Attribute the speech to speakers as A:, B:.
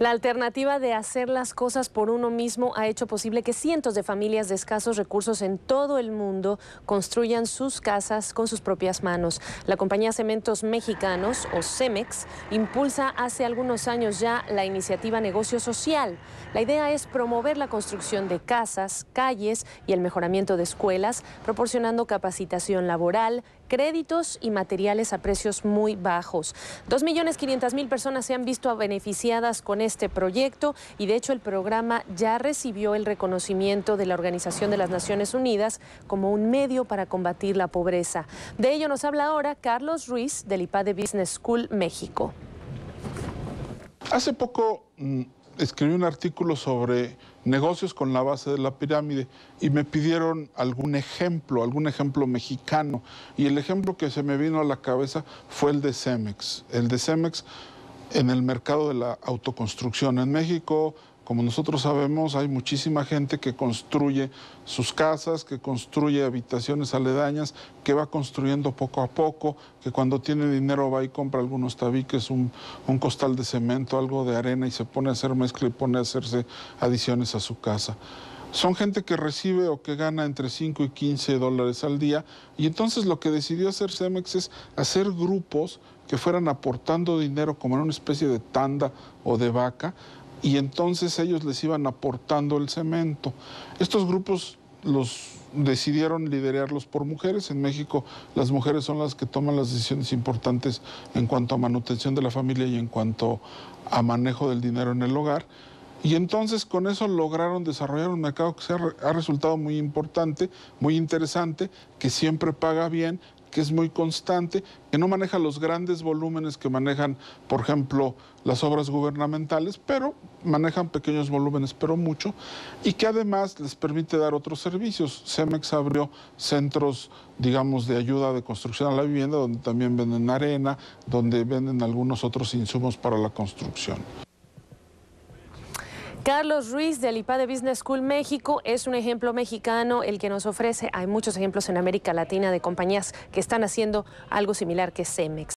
A: La alternativa de hacer las cosas por uno mismo ha hecho posible que cientos de familias de escasos recursos en todo el mundo construyan sus casas con sus propias manos. La compañía Cementos Mexicanos, o CEMEX, impulsa hace algunos años ya la iniciativa Negocio Social. La idea es promover la construcción de casas, calles y el mejoramiento de escuelas, proporcionando capacitación laboral, créditos y materiales a precios muy bajos. 2.500.000 personas se han visto beneficiadas con este proyecto y de hecho el programa ya recibió el reconocimiento de la Organización de las Naciones Unidas como un medio para combatir la pobreza. De ello nos habla ahora Carlos Ruiz del IPADE Business School México.
B: Hace poco mm, escribí un artículo sobre negocios con la base de la pirámide y me pidieron algún ejemplo, algún ejemplo mexicano. Y el ejemplo que se me vino a la cabeza fue el de Cemex. El de Cemex en el mercado de la autoconstrucción. En México, como nosotros sabemos, hay muchísima gente que construye sus casas, que construye habitaciones aledañas, que va construyendo poco a poco, que cuando tiene dinero va y compra algunos tabiques, un, costal de cemento, algo de arena y se pone a hacer mezcla y pone a hacerse adiciones a su casa son gente que recibe o que gana entre 5 y 15 dólares al día. Y entonces lo que decidió hacer Cemex es hacer grupos que fueran aportando dinero como en una especie de tanda o de vaca, y entonces ellos les iban aportando el cemento. Estos grupos los decidieron liderarlos por mujeres. En México las mujeres son las que toman las decisiones importantes en cuanto a manutención de la familia y en cuanto a manejo del dinero en el hogar. Y entonces con eso lograron desarrollar un mercado que se ha, resultado muy importante, muy interesante, que siempre paga bien, que es muy constante, que no maneja los grandes volúmenes que manejan, por ejemplo, las obras gubernamentales, pero manejan pequeños volúmenes, pero mucho, y que además les permite dar otros servicios. Cemex abrió centros, digamos, de ayuda de construcción a la vivienda, donde también venden arena, donde venden algunos otros insumos para la construcción.
A: Carlos Ruiz del de Business School México es un ejemplo mexicano el que nos ofrece. Hay muchos ejemplos en América Latina de compañías que están haciendo algo similar que Cemex.